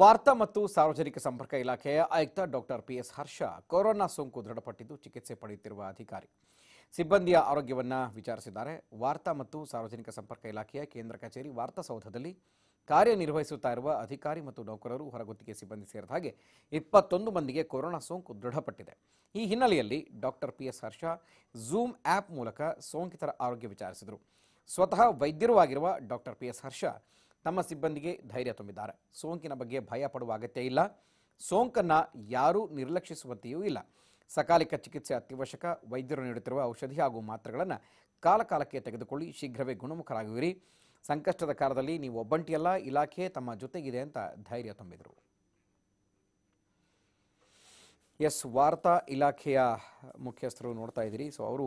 ವಾರ್ತಾ ಮತ್ತು ಸಾರ್ವಜನಿಕ ಸಂಪರ್ಕ ಇಲಾಖೆಯ ಆಯುಕ್ತ doctor P S Harsha corona ಸೋಂಕು ದೃಢಪಟ್ಟಿದ್ದು ಚಿಕಿತ್ಸೆ ಪಡೆಯುತ್ತಿರುವ ಅಧಿಕಾರಿ ಸಿಬ್ಬಂದಿಯ ಆರೋಗ್ಯವನ್ನು ವಿಚಾರಿಸಿದ್ದಾರೆ ವಾರ್ತಾ ಮತ್ತು ಸಾರ್ವಜನಿಕ ಸಂಪರ್ಕ ಇಲಾಖೆಯ ಕೇಂದ್ರ ಕಚೇರಿ ವಾರ್ತಾಸೌಧದಲ್ಲಿ ಕಾರ್ಯನಿರ್ವಹಿಸುತ್ತಾ ಇರುವ ಅಧಿಕಾರಿ ಮತ್ತು ನೌಕರರು ಹೊರಗುತ್ತಿಗೆ ಸಿಬ್ಬಂದಿ ಸೇರಿದ ಹಾಗೆ ಇಪ್ಪತ್ತೊಂದು ಮಂದಿಗೆ ಕೊರೋನಾ ಸೋಂಕು ದೃಢಪಟ್ಟಿದೆ ಈ ಹಿನ್ನೆಲೆಯಲ್ಲಿ doctor P S Harsha zoom app ಮೂಲಕ ಸೋಂಕಿತರ ಆರೋಗ್ಯ ವಿಚಾರಿಸಿದರು ಸ್ವತಃ ವೈದ್ಯರೂ ಆಗಿರುವ ಡಾಕ್ಟರ್ ಪಿ ಎಸ್ ಹರ್ಷ ತಮ್ಮ ಸಿಬ್ಬಂದಿಗೆ ಧೈರ್ಯ ತುಂಬಿದ್ದಾರೆ ಸೋಂಕಿನ ಬಗ್ಗೆ ಭಯ ಪಡುವ ಅಗತ್ಯ ಇಲ್ಲ ಸೋಂಕನ್ನು ಯಾರೂ ನಿರ್ಲಕ್ಷಿಸುವಂತೆಯೂ ಇಲ್ಲ ಸಕಾಲಿಕ ಚಿಕಿತ್ಸೆ ಅತ್ಯವಶ್ಯಕ ವೈದ್ಯರು ನೀಡುತ್ತಿರುವ ಔಷಧಿ ಹಾಗೂ ಮಾತ್ರೆಗಳನ್ನು ಕಾಲಕಾಲಕ್ಕೆ ತೆಗೆದುಕೊಳ್ಳಿ ಶೀಘ್ರವೇ ಗುಣಮುಖರಾಗುವಿರಿ ಸಂಕಷ್ಟದ ಕಾಲದಲ್ಲಿ ನೀವು ಒಬ್ಬಂಟಿಯಲ್ಲ ಇಲಾಖೆ ತಮ್ಮ ಜೊತೆಗಿದೆ ಅಂತ ಧೈರ್ಯ ತುಂಬಿದರು ಎಸ್ ವಾರ್ತಾ ಇಲಾಖೆಯ ಮುಖ್ಯಸ್ಥರು ನೋಡ್ತಾ ಇದ್ದೀರಿ ಸೊ ಅವರು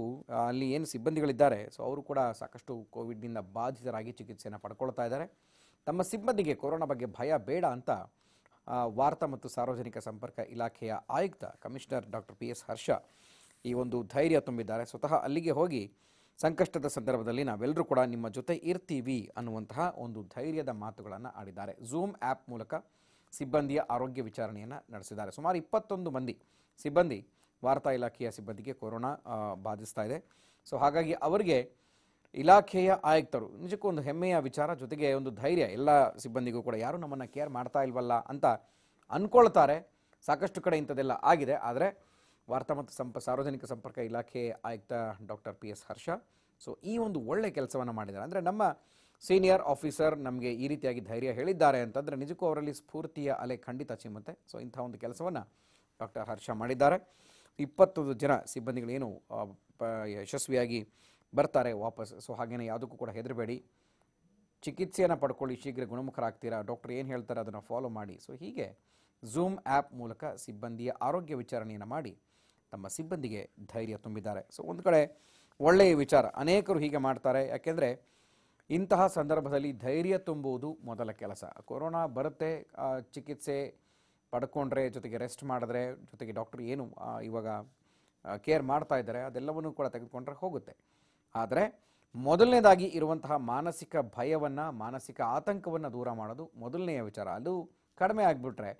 ಅಲ್ಲಿ ಏನು ಸಿಬ್ಬಂದಿಗಳಿದ್ದಾರೆ ಸೊ ಅವರು ಕೂಡ ಸಾಕಷ್ಟು ಕೋವಿಡ್ನಿಂದ ಬಾಧಿತರಾಗಿ ಚಿಕಿತ್ಸೆಯನ್ನು ಪಡ್ಕೊಳ್ತಾ ಇದ್ದಾರೆ ತಮ್ಮ ಸಿಬ್ಬಂದಿಗೆ ಕೊರೋನಾ ಬಗ್ಗೆ ಭಯ ಬೇಡ ಅಂತ ವಾರ್ತಾ ಮತ್ತು ಸಾರ್ವಜನಿಕ ಸಂಪರ್ಕ ಇಲಾಖೆಯ ಆಯುಕ್ತ commissioner doctor P S Harsha ಈ ಒಂದು ಧೈರ್ಯ ತುಂಬಿದ್ದಾರೆ ಸ್ವತಃ ಅಲ್ಲಿಗೆ ಹೋಗಿ ಸಂಕಷ್ಟದ ಸಂದರ್ಭದಲ್ಲಿ ನಾವೆಲ್ಲರೂ ಕೂಡ ನಿಮ್ಮ ಜೊತೆ ಇರ್ತೀವಿ ಅನ್ನುವಂತಹ ಒಂದು ಧೈರ್ಯದ ಮಾತುಗಳನ್ನು ಆಡಿದ್ದಾರೆ ಝೂಮ್ ಆ್ಯಪ್ ಮೂಲಕ ಸಿಬ್ಬಂದಿಯ ಆರೋಗ್ಯ ವಿಚಾರಣೆಯನ್ನು ನಡೆಸಿದ್ದಾರೆ ಸುಮಾರು ಇಪ್ಪತ್ತೊಂದು ಮಂದಿ ಸಿಬ್ಬಂದಿ ವಾರ್ತಾ ಇಲಾಖೆಯ ಸಿಬ್ಬಂದಿಗೆ ಕೊರೋನಾ ಬಾಧಿಸ್ತಾ ಇದೆ ಸೊ ಹಾಗಾಗಿ ಅವರಿಗೆ ಇಲಾಖೆಯ ಆಯುಕ್ತರು ನಿಜಕ್ಕೂ ಒಂದು ಹೆಮ್ಮೆಯ ವಿಚಾರ ಜೊತೆಗೆ ಒಂದು ಧೈರ್ಯ ಎಲ್ಲ ಸಿಬ್ಬಂದಿಗೂ ಕೂಡ ಯಾರೂ ನಮ್ಮನ್ನು ಕೇರ್ ಮಾಡ್ತಾ ಇಲ್ವಲ್ಲ ಅಂತ ಅಂದ್ಕೊಳ್ತಾರೆ ಸಾಕಷ್ಟು ಕಡೆ ಇಂಥದ್ದೆಲ್ಲ ಆಗಿದೆ ಆದರೆ ವಾರ್ತಾ ಮತ್ತು ಸಂಪ ಸಾರ್ವಜನಿಕ ಸಂಪರ್ಕ ಇಲಾಖೆ ಆಯುಕ್ತ doctor P S Harsha so ಈ ಒಂದು ಒಳ್ಳೆಯ ಕೆಲಸವನ್ನು ಮಾಡಿದ್ದಾರೆ ಅಂದರೆ ನಮ್ಮ ಸೀನಿಯರ್ ಆಫೀಸರ್ ನಮಗೆ ಈ ರೀತಿಯಾಗಿ ಧೈರ್ಯ ಹೇಳಿದ್ದಾರೆ ಅಂತಂದರೆ ನಿಜಕ್ಕೂ ಅವರಲ್ಲಿ ಸ್ಫೂರ್ತಿಯ ಅಲೆ ಖಂಡಿತ ಚಿಮ್ಮತ್ತೆ ಸೊ ಇಂಥ ಒಂದು ಕೆಲಸವನ್ನು ಡಾಕ್ಟರ್ ಹರ್ಷ ಮಾಡಿದ್ದಾರೆ ಇಪ್ಪತ್ತೊಂದು ಜನ ಸಿಬ್ಬಂದಿಗಳೇನು ಯಶಸ್ವಿಯಾಗಿ ಬರ್ತಾರೆ ವಾಪಸ್ ಸೊ ಹಾಗೇನೆ ಯಾವುದಕ್ಕೂ ಕೂಡ ಹೆದರಬೇಡಿ ಚಿಕಿತ್ಸೆಯನ್ನು ಪಡ್ಕೊಳ್ಳಿ ಶೀಘ್ರ ಗುಣಮುಖರಾಗ್ತೀರಾ ಡಾಕ್ಟರ್ ಏನು ಹೇಳ್ತಾರೆ ಅದನ್ನು ಫಾಲೋ ಮಾಡಿ ಸೊ ಹೀಗೆ ಝೂಮ್ ಆ್ಯಪ್ ಮೂಲಕ ಸಿಬ್ಬಂದಿಯ ಆರೋಗ್ಯ ವಿಚಾರಣೆಯನ್ನು ಮಾಡಿ ತಮ್ಮ ಸಿಬ್ಬಂದಿಗೆ ಧೈರ್ಯ ತುಂಬಿದ್ದಾರೆ ಸೊ ಒಂದು ಕಡೆ ಒಳ್ಳೆಯ ವಿಚಾರ ಅನೇಕರು ಹೀಗೆ ಮಾಡ್ತಾರೆ ಯಾಕೆಂದರೆ ಇಂತಹ ಸಂದರ್ಭದಲ್ಲಿ ಧೈರ್ಯ ತುಂಬುವುದು ಮೊದಲ ಕೆಲಸ ಕೊರೋನಾ ಬರುತ್ತೆ ಚಿಕಿತ್ಸೆ ಪಡ್ಕೊಂಡ್ರೆ ಜೊತೆಗೆ ರೆಸ್ಟ್ ಮಾಡಿದ್ರೆ ಜೊತೆಗೆ ಡಾಕ್ಟರ್ ಏನು ಇವಾಗ ಕೇರ್ ಮಾಡ್ತಾ ಇದ್ದಾರೆ ಅದೆಲ್ಲವನ್ನು ಕೂಡ ತೆಗೆದುಕೊಂಡ್ರೆ ಹೋಗುತ್ತೆ ಆದರೆ ಮೊದಲನೇದಾಗಿ ಇರುವಂತಹ ಮಾನಸಿಕ ಭಯವನ್ನು ಮಾನಸಿಕ ಆತಂಕವನ್ನು ದೂರ ಮಾಡೋದು ಮೊದಲನೆಯ ವಿಚಾರ ಅದು ಕಡಿಮೆ ಆಗಿಬಿಟ್ರೆ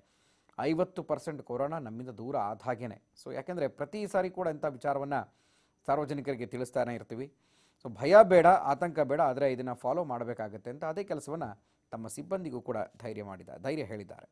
ಐವತ್ತು ಪರ್ಸೆಂಟ್ ಕೊರೋನಾ ನಮ್ಮಿಂದ ದೂರ ಆದ ಹಾಗೇನೆ ಸೊ ಯಾಕೆಂದರೆ ಪ್ರತಿ ಸಾರಿ ಕೂಡ ಇಂಥ ವಿಚಾರವನ್ನು ಸಾರ್ವಜನಿಕರಿಗೆ ತಿಳಿಸ್ತಾನೆ ಇರ್ತೀವಿ ಸೊ ಭಯ ಬೇಡ ಆತಂಕ ಬೇಡ ಆದರೆ ಇದನ್ನು ಫಾಲೋ ಮಾಡಬೇಕಾಗತ್ತೆ ಅಂತ ಅದೇ ಕೆಲಸವನ್ನು ತಮ್ಮ ಸಿಬ್ಬಂದಿಗೂ ಕೂಡ ಧೈರ್ಯ ಮಾಡಿದ್ದಾರೆ ಧೈರ್ಯ ಹೇಳಿದ್ದಾರೆ